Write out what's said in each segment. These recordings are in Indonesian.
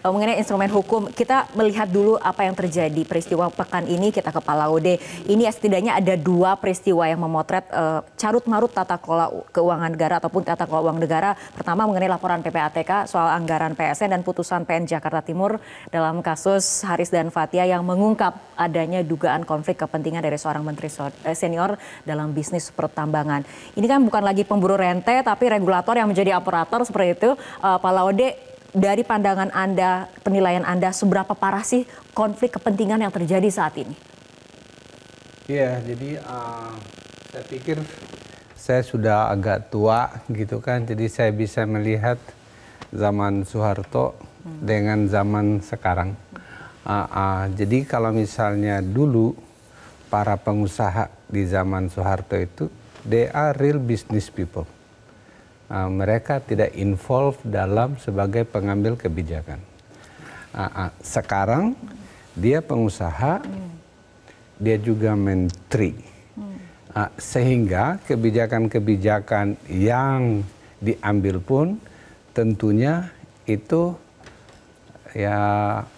Eh, mengenai instrumen hukum, kita melihat dulu apa yang terjadi peristiwa pekan ini kita ke Palaude. Ini ya, setidaknya ada dua peristiwa yang memotret uh, carut marut tata kelola keuangan negara ataupun tata kelola uang negara. Pertama mengenai laporan PPATK soal anggaran PSN dan putusan PN Jakarta Timur dalam kasus Haris dan Fatia yang mengungkap adanya dugaan konflik kepentingan dari seorang menteri eh, senior dalam bisnis pertambangan. Ini kan bukan lagi pemburu rente tapi regulator yang menjadi operator seperti itu. Uh, Palaude dari pandangan Anda, penilaian Anda, seberapa parah sih konflik kepentingan yang terjadi saat ini? Iya, jadi uh, saya pikir saya sudah agak tua gitu kan, jadi saya bisa melihat zaman Soeharto hmm. dengan zaman sekarang. Uh, uh, jadi kalau misalnya dulu para pengusaha di zaman Soeharto itu, they are real business people uh, mereka tidak involve dalam sebagai pengambil kebijakan. Uh, uh, sekarang dia pengusaha, dia juga menteri, uh, sehingga kebijakan-kebijakan yang diambil pun tentunya itu ya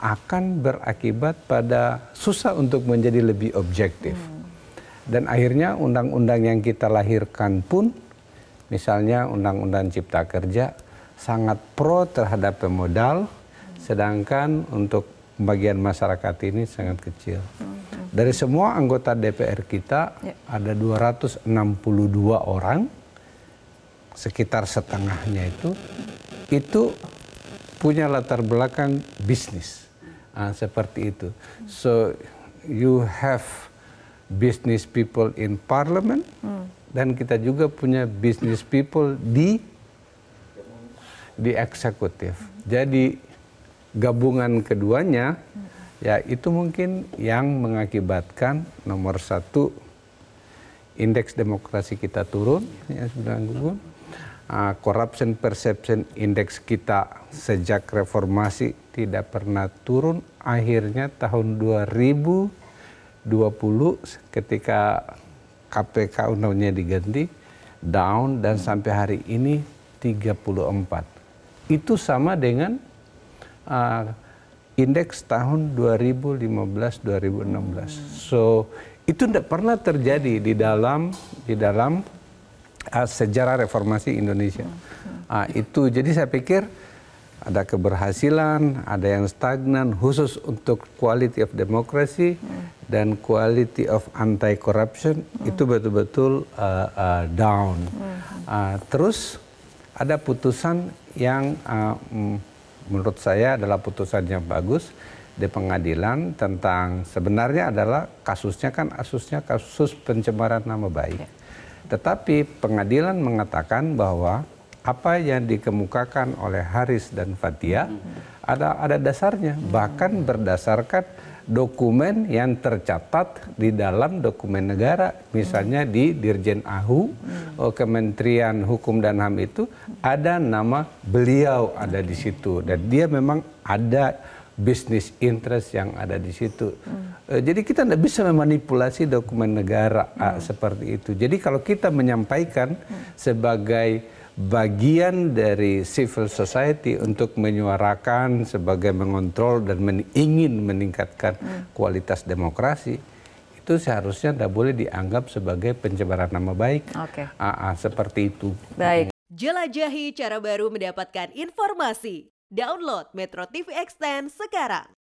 akan berakibat pada susah untuk menjadi lebih objektif. Hmm. Dan akhirnya undang-undang yang kita lahirkan pun misalnya Undang-Undang Cipta Kerja sangat pro terhadap pemodal, sedangkan untuk bagian masyarakat ini sangat kecil. Mm-hmm. Dari semua anggota DPR kita ya. ada 262 orang, sekitar setengahnya itu, itu punya latar belakang bisnis nah, seperti itu. So you have business people in parliament hmm. dan kita juga punya business people di di eksekutif. Hmm. Jadi gabungan keduanya hmm. ya itu mungkin yang mengakibatkan nomor satu indeks demokrasi kita turun ya sudah gugur. Uh, corruption perception index kita sejak reformasi tidak pernah turun akhirnya tahun 2000 20 ketika KPK undangnya diganti down dan sampai hari ini 34. Itu sama dengan uh, indeks tahun 2015-2016. So itu tidak pernah terjadi di dalam di dalam uh, sejarah reformasi Indonesia. Uh, itu jadi saya pikir ada keberhasilan, ada yang stagnan khusus untuk quality of democracy hmm. dan quality of anti corruption hmm. itu betul-betul uh, uh, down. Hmm. Uh, terus ada putusan yang uh, menurut saya adalah putusan yang bagus di pengadilan tentang sebenarnya adalah kasusnya kan kasusnya kasus pencemaran nama baik. Ya. Tetapi pengadilan mengatakan bahwa apa yang dikemukakan oleh Haris dan Fatia hmm. ada ada dasarnya bahkan hmm. berdasarkan dokumen yang tercatat di dalam dokumen negara misalnya hmm. di Dirjen AHU eh, Kementerian Hukum dan HAM itu ada nama beliau ada di situ dan dia memang ada bisnis interest yang ada di situ. Hmm. Eh, jadi kita tidak bisa memanipulasi dokumen negara ah, hmm. seperti itu. Jadi kalau kita menyampaikan hmm. sebagai bagian dari civil society untuk menyuarakan sebagai mengontrol dan men ingin meningkatkan hmm. kualitas demokrasi itu seharusnya tidak boleh dianggap sebagai pencemaran nama baik. Okay. AA seperti itu. Baik. Jelajahi cara baru mendapatkan informasi. Download Metro TV Extend sekarang.